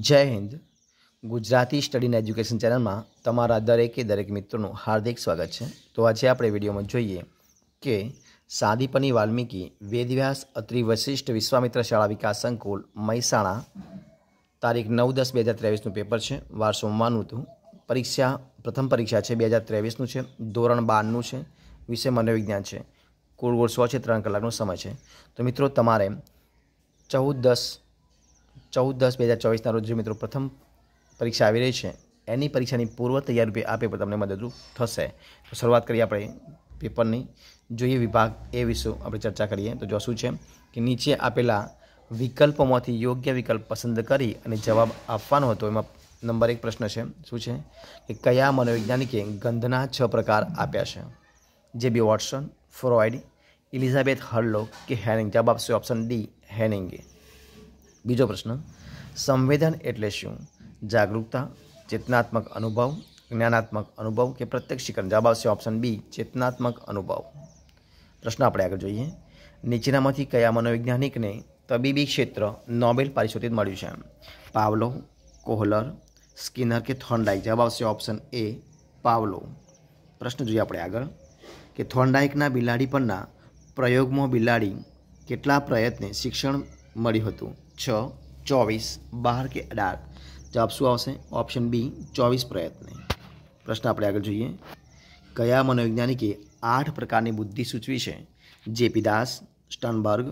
જય હિન્દ Gujarati study and education ચેનલમાં તમારા દરેકે દરેક મિત્રોનું હાર્દિક સ્વાગત છે તો આજે આપણે વિડીયોમાં જોઈએ કે સાદીપની વાલ્મીકી વેદવ્યાસ અત્રિ વશિષ્ઠ વિશ્વામિત્ર શાળા વિકાસ સંકુલ મહેસાણા તારીખ નવ દસ બે હજાર ત્રેવીસનું પેપર છે વાર સોમવારનું હતું પરીક્ષા પ્રથમ પરીક્ષા છે બે હજાર ત્રેવીસનું છે ધોરણ બારનું છે વિષય મનોવિજ્ઞાન છે કુલ ગુણ સો છે ત્રણ કલાકનો સમય છે તો મિત્રો તમારે ચૌદ દસ ચૌદ દસ બે હજાર ચોવીસના રોજ જે મિત્રો પ્રથમ પરીક્ષા આવી રહી છે એની પરીક્ષાની પૂર્વ તૈયારી રૂપે આ પેપર તમને મદદરૂપ થશે તો શરૂઆત કરીએ આપણે પેપરની જોઈએ વિભાગ એ વિશે આપણે ચર્ચા કરીએ તો જો શું છે કે નીચે આપેલા વિકલ્પોમાંથી યોગ્ય વિકલ્પ પસંદ કરી અને જવાબ આપવાનો હતો એમાં નંબર એક પ્રશ્ન છે શું છે કે કયા મનોવૈજ્ઞાનિકે ગંધના છ પ્રકાર આપ્યા છે જે બી વોટસન ફ્રોઇડ ઇલિઝાબેથ હર્લોક કે હેનિંગ જવાબ આપશે ઓપ્શન ડી હેનિંગે બીજો પ્રશ્ન સંવેદન એટલે શું જાગૃતતા ચેતનાત્મક અનુભવ જ્ઞાનાત્મક અનુભવ કે પ્રત્યક્ષ શિક્ષણ જવાબ આવશે ઓપ્શન બી ચેતનાત્મક અનુભવ પ્રશ્ન આપણે આગળ જોઈએ નીચેનામાંથી કયા મનોવૈજ્ઞાનિકને તબીબી ક્ષેત્ર નોબેલ પારિતોષિક મળ્યું છે પાવલો કોહલર સ્કિનર કે થોન્ડાઇક જવાબ આવશે ઓપ્શન એ પાવલો પ્રશ્ન જોઈએ આપણે આગળ કે થોન્ડાઇકના બિલાડી પરના પ્રયોગમાં બિલાડી કેટલા પ્રયત્ને શિક્ષણ મળ્યું હતું છ ચોવીસ બાર કે અઢાર જવાબ શું આવશે ઓપ્શન બી ચોવીસ પ્રયત્ન પ્રશ્ન આપણે આગળ જોઈએ કયા મનોવૈજ્ઞાનિકે આઠ પ્રકારની બુદ્ધિ સૂચવી છે જેપી દાસ સ્ટનબર્ગ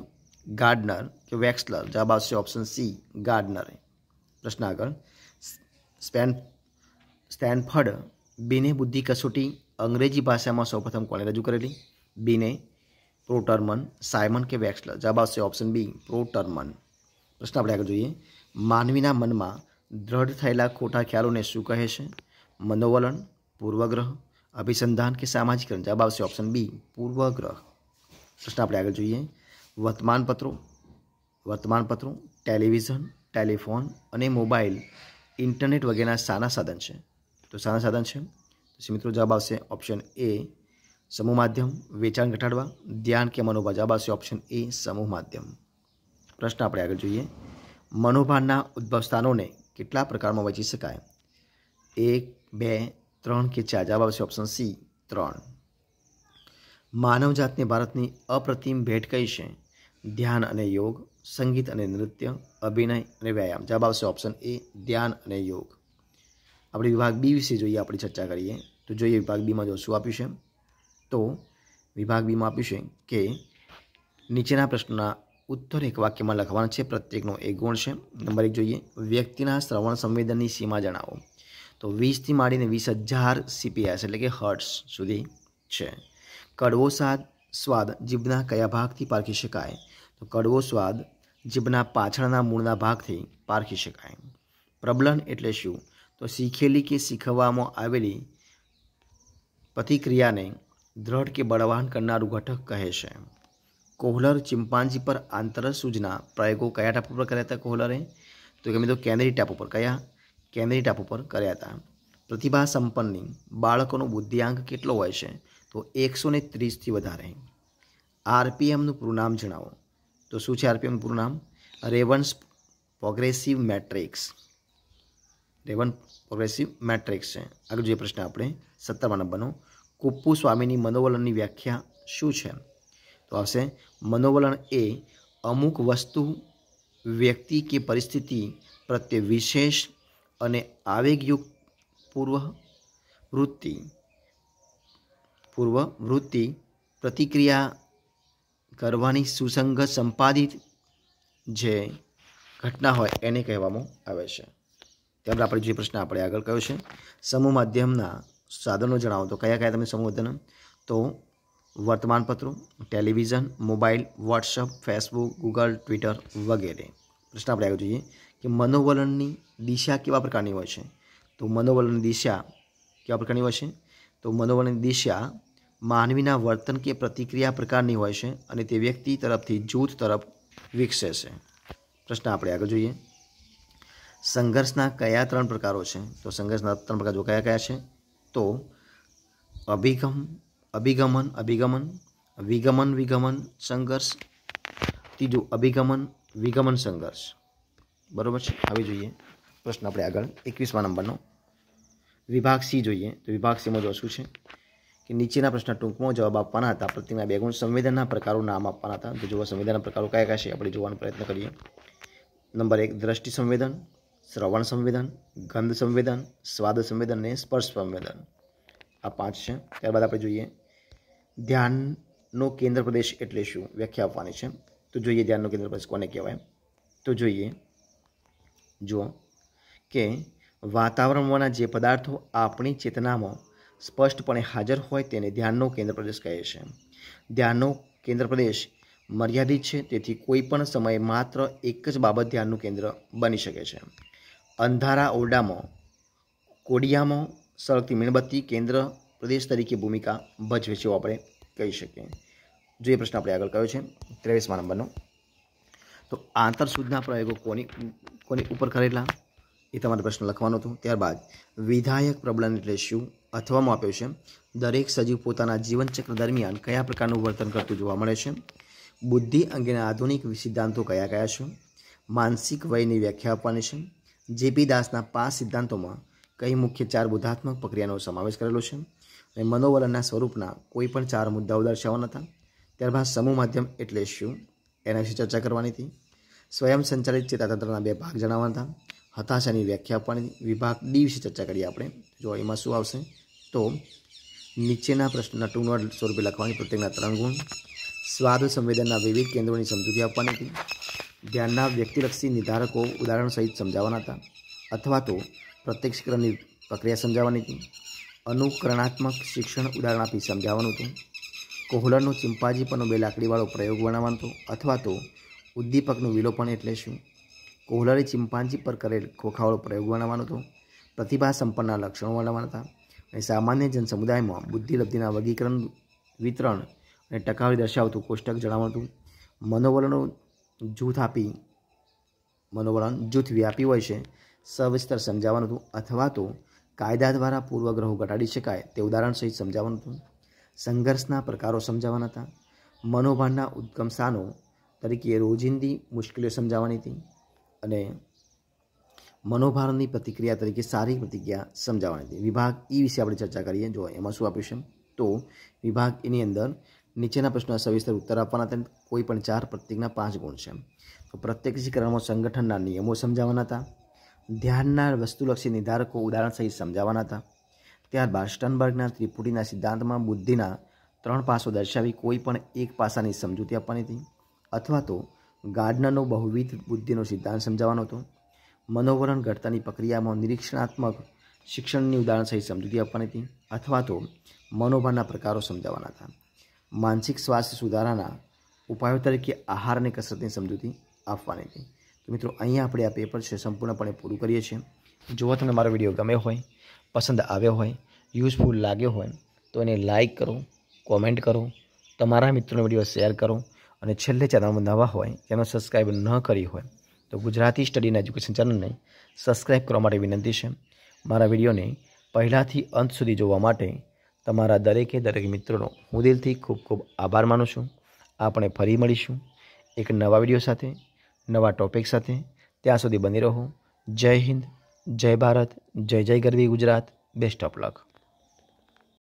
ગાર્ડનર કે વેક્સલર જવાબ આવશે ઓપ્શન સી ગાર્ડનરે પ્રશ્ન આગળ સ્પેન સ્ટેનફર્ડ બીને બુદ્ધિ કસોટી અંગ્રેજી ભાષામાં સૌપ્રથમ કોણે રજૂ કરેલી બીને પ્રોટર્મન સાયમન કે વેક્સલર જવાબ આવશે ઓપ્શન બી પ્રોટર્મન પ્રશ્ન આપણે આગળ જોઈએ માનવીના મનમાં દ્રઢ થયેલા ખોટા ખ્યાલોને શું કહે છે મનોવલણ પૂર્વગ્રહ અભિસંધાન કે સામાજિકરણ જવાબ આવશે ઓપ્શન બી પૂર્વગ્રહ પ્રશ્ન આપણે આગળ જોઈએ વર્તમાનપત્રો વર્તમાનપત્રો ટેલિવિઝન ટેલિફોન અને મોબાઈલ ઇન્ટરનેટ વગેરેના સાના સાધન છે તો સાના સાધન છે મિત્રો જવાબ આવશે ઓપ્શન એ સમૂહ માધ્યમ વેચાણ ઘટાડવા ધ્યાન કે મનોભાવ જવાબ આવશે ઓપ્શન એ સમૂહ માધ્યમ પ્રશ્ન આપણે આગળ જોઈએ ઉદ્ભવ સ્થાનોને કેટલા પ્રકારમાં વહેંચી શકાય એક બે ત્રણ કે ચાર જવાબ આવશે ઓપ્શન સી ત્રણ માનવજાતને ભારતની અપ્રતિમ ભેટ કઈ છે ધ્યાન અને યોગ સંગીત અને નૃત્ય અભિનય અને વ્યાયામ જવાબ આવશે ઓપ્શન એ ધ્યાન અને યોગ આપણે વિભાગ બી વિશે જોઈએ આપણે ચર્ચા કરીએ તો જોઈએ વિભાગ બીમાં જો શું આપ્યું છે તો વિભાગ બીમાં આપ્યું છે કે નીચેના પ્રશ્નના ઉત્તર એક વાક્યમાં લખવાનું છે પ્રત્યેકનો એક ગુણ છે નંબર એક જોઈએ વ્યક્તિના શ્રવણ સંવેદનની સીમા જણાવો તો વીસથી માંડીને વીસ હજાર સીપીએસ એટલે કે હર્ટ્સ સુધી છે કડવો સ્વાદ સ્વાદ જીભના કયા ભાગથી પારખી શકાય તો કડવો સ્વાદ જીભના પાછળના મૂળના ભાગથી પારખી શકાય પ્રબલન એટલે શું તો શીખેલી કે શીખવવામાં આવેલી પ્રતિક્રિયાને દ્રઢ કે બળવાન કરનારું ઘટક કહે છે કોહલર ચિમ્પાન્જી પર આંતર સૂજના પ્રયોગો કયા ટાપુ પર કર્યા હતા કોહલરે તો કે મિત્રો કેન્દ્રીય ટાપુ પર કયા કેન્દ્રીય ટાપુ પર કર્યા હતા પ્રતિભા સંપન્નની બાળકોનો બુદ્ધિઆંક કેટલો હોય છે તો એકસો ને ત્રીસથી વધારે આરપીએમનું પૂરું નામ જણાવો તો શું છે આરપીએમનું પૂરું નામ Raven's progressive matrices Raven progressive matrices છે આગળ જે પ્રશ્ન આપણે સત્તરમા નંબરનો કુપ્પુ સ્વામીની મનોવલનની વ્યાખ્યા શું છે તો આવશે મનોવલણ એ અમુક વસ્તુ વ્યક્તિ કે પરિસ્થિતિ પ્રત્યે વિશેષ અને આવેગયુક્ત પૂર્વ વૃત્તિ પૂર્વ વૃત્તિ પ્રતિક્રિયા કરવાની સુસંગત સંપાદિત જે ઘટના હોય એને કહેવામાં આવે છે ત્યારબાદ આપણે જે પ્રશ્ન આપણે આગળ કયો છે સમૂહ માધ્યમના સાધનો જણાવો તો કયા કયા તમે સમૂહ માધ્યમ તો વર્તમાનપત્રો television mobile WhatsApp Facebook Google Twitter વગેરે પ્રશ્ન આપણે આવ્યો જોઈએ કે મનોવલણની દિશા કેવા પ્રકારની હોય છે તો મનોવલણની દિશા કેવા પ્રકારની હોય છે તો મનોવલણની દિશા માનવીના વર્તન કે પ્રતિક્રિયા પ્રકારની હોય છે અને તે વ્યક્તિ તરફથી જૂથ તરફ વિકસે છે પ્રશ્ન આપણે આગળ જોઈએ સંઘર્ષના કયા ત્રણ પ્રકારો છે તો સંઘર્ષના ત્રણ પ્રકાર જો કયા કયા છે તો અભિગમ અભિગમન અભિગમન વિગમન વિગમન સંઘર્ષ ત્રીજું અભિગમન વિગમન સંઘર્ષ બરાબર છે આવી જોઈએ પ્રશ્ન આપણે આગળ એકવીસમા નંબરનો વિભાગ સી જોઈએ તો વિભાગ સીમાં જો શું છે કે નીચેના પ્રશ્ન ટૂંકમાં જવાબ આપવાના હતા પ્રતિમા બે ગુણ સંવેદનના પ્રકારો નામ આપવાના હતા તો જોવા સંવેદનના પ્રકારો કયા કયા છે આપણે જોવાનો પ્રયત્ન કરીએ નંબર એક દ્રષ્ટિ સંવેદન શ્રવણ સંવેદન ગંધ સંવેદન સ્વાદ સંવેદન અને સ્પર્શ સંવેદન આ પાંચ છે ત્યારબાદ આપણે જોઈએ ધ્યાનનો કેન્દ્ર પ્રદેશ એટલે શું વ્યાખ્યા આપવાની છે તો જોઈએ ધ્યાનનો કેન્દ્ર પ્રદેશ કોને કહેવાય તો જોઈએ જુઓ કે વાતાવરણમાંના જે પદાર્થો આપણી ચેતનામાં સ્પષ્ટપણે હાજર હોય તેને ધ્યાનનો કેન્દ્ર પ્રદેશ કહે છે ધ્યાનનો કેન્દ્ર પ્રદેશ મર્યાદિત છે તેથી કોઈ પણ સમયે માત્ર એક જ બાબત ધ્યાનનું કેન્દ્ર બની શકે છે અંધારા ઓરડામાં કોડિયામાં સળગતી મીણબત્તી કેન્દ્ર પ્રદેશ તરીકે ભૂમિકા ભજવે છે આપણે કહી શકીએ જોઈએ પ્રશ્ન આપણે આગળ કયો છે ત્રેવીસમા નંબરનો તો આંતરસુદના પ્રયોગો કોની કોની ઉપર કરેલા એ તમારે પ્રશ્ન લખવાનો હતો ત્યારબાદ વિધાયક પ્રબલન એટલે શું અથવામાં આપ્યું છે દરેક સજીવ પોતાના જીવનચક્ર દરમિયાન કયા પ્રકારનું વર્તન કરતું જોવા મળે છે બુદ્ધિ અંગેના આધુનિક સિદ્ધાંતો કયા કયા છે માનસિક વયની વ્યાખ્યા આપવાની છે જેપી દાસના પાંચ સિદ્ધાંતોમાં કઈ મુખ્ય ચાર બુદ્ધાત્મક પ્રક્રિયાનો સમાવેશ કરેલો છે અને મનોવલનના સ્વરૂપના કોઈ પણ ચાર મુદ્દાઓ દર્શાવવાના હતા ત્યારબાદ સમૂહ માધ્યમ એટલે શું એના વિશે ચર્ચા કરવાની હતી સ્વયં સંચાલિત ચેતાતંત્રના બે ભાગ જણાવવાના હતા હતાશાની વ્યાખ્યા પણ વિભાગ ડી વિશે ચર્ચા કરીએ આપણે જો એમાં શું આવશે તો નીચેના પ્રશ્નના ટૂંકનોટ સ્વરૂપે લખવાની પ્રત્યેકના ત્રણ ગુણ સ્વાદ સંવેદનના વિવિધ કેન્દ્રોની સમજૂતી આપવાની હતી ધ્યાનના વ્યક્તિલક્ષી નિર્ધારકો ઉદાહરણ સહિત સમજાવવાના હતા અથવા તો પ્રત્યક્ષીકરણની પ્રક્રિયા સમજાવવાની હતી અનુકરણાત્મક શિક્ષણ ઉદાહરણ આપી સમજાવવાનું હતું કોહલરનો ચિંપાજી પરનો બે લાકડીવાળો પ્રયોગ વર્ણવવાનો હતો અથવા તો ઉદ્દીપકનું વિલોપણ એટલે શું કોહલરે ચિંપાંજી પર કરેલ ખોખાવાળો પ્રયોગ વર્ણવવાનો હતો પ્રતિભા સંપન્નના લક્ષણો વર્ણવવાના હતા અને સામાન્ય જનસમુદાયમાં બુદ્ધિલબ્ધિના વર્ગીકરણ વિતરણ અને ટકાવી દર્શાવતું કોષ્ટક જણાવવાનું હતું મનોવલણો જૂથ આપી મનોવલણ જૂથ વ્યાપી હોય છે સવિસ્તર સમજાવવાનું હતું અથવા તો કાયદા દ્વારા પૂર્વગ્રહો ઘટાડી શકાય તે ઉદાહરણ સહિત સમજાવવાનું હતું સંઘર્ષના પ્રકારો સમજાવવાના હતા મનોભારના ઉદ્ગમ સ્થાનો તરીકે રોજિંદી મુશ્કેલીઓ સમજાવવાની હતી અને મનોભારની પ્રતિક્રિયા તરીકે સારી પ્રતિક્રિયા સમજાવવાની હતી વિભાગ એ વિશે આપણે ચર્ચા કરીએ જો એમાં શું આપ્યું છે તો વિભાગ એની અંદર નીચેના પ્રશ્નોના સવિસ્તર ઉત્તર આપવાના હતા કોઈ પણ ચાર પ્રત્યેકના પાંચ ગુણ છે તો પ્રત્યેક શિક્ષણમાં સંગઠનના નિયમો સમજાવવાના હતા ધ્યાનના વસ્તુલક્ષી નિર્ધારકો ઉદાહરણ સહિત સમજાવવાના હતા ત્યારબાદ સ્ટનબર્ગના ત્રિપુટીના સિદ્ધાંતમાં બુદ્ધિના ત્રણ પાસો દર્શાવી કોઈ પણ એક પાસાની સમજૂતી આપવાની હતી અથવા તો ગાર્ડનરનો બહુવિધ બુદ્ધિનો સિદ્ધાંત સમજાવવાનો હતો મનોવરણ ઘટતાની પ્રક્રિયામાં નિરીક્ષણાત્મક શિક્ષણની ઉદાહરણ સહિત સમજૂતી આપવાની હતી અથવા તો મનોભારના પ્રકારો સમજાવવાના હતા માનસિક સ્વાસ્થ્ય સુધારાના ઉપાયો તરીકે આહાર અને કસરતની સમજૂતી આપવાની હતી તો મિત્રો અહીંયા આપણે આ પેપર છે સંપૂર્ણપણે પૂરું કરીએ છીએ જો તમને મારો વિડીયો ગમે હોય પસંદ આવ્યો હોય યુઝફુલ લાગ્યો હોય તો એને લાઇક કરો કોમેન્ટ કરો તમારા મિત્રોનો વિડીયો શેર કરો અને છેલ્લે ચેનલમાં નવા હોય જેનો સબસ્ક્રાઈબ ન કરી હોય તો ગુજરાતી સ્ટડી એજ્યુકેશન ચેનલને સબસ્ક્રાઈબ કરવા માટે વિનંતી છે મારા વિડીયોને પહેલાંથી અંત સુધી જોવા માટે તમારા દરેકે દરેક મિત્રોનો હું દિલથી ખૂબ ખૂબ આભાર માનું છું આપણે ફરી મળીશું એક નવા વિડીયો સાથે નવા ટોપિક સાથે ત્યાં સુધી બની રહો જય હિન્દ જય ભારત જય જય ગરવી ગુજરાત બેસ્ટ ઓફ લક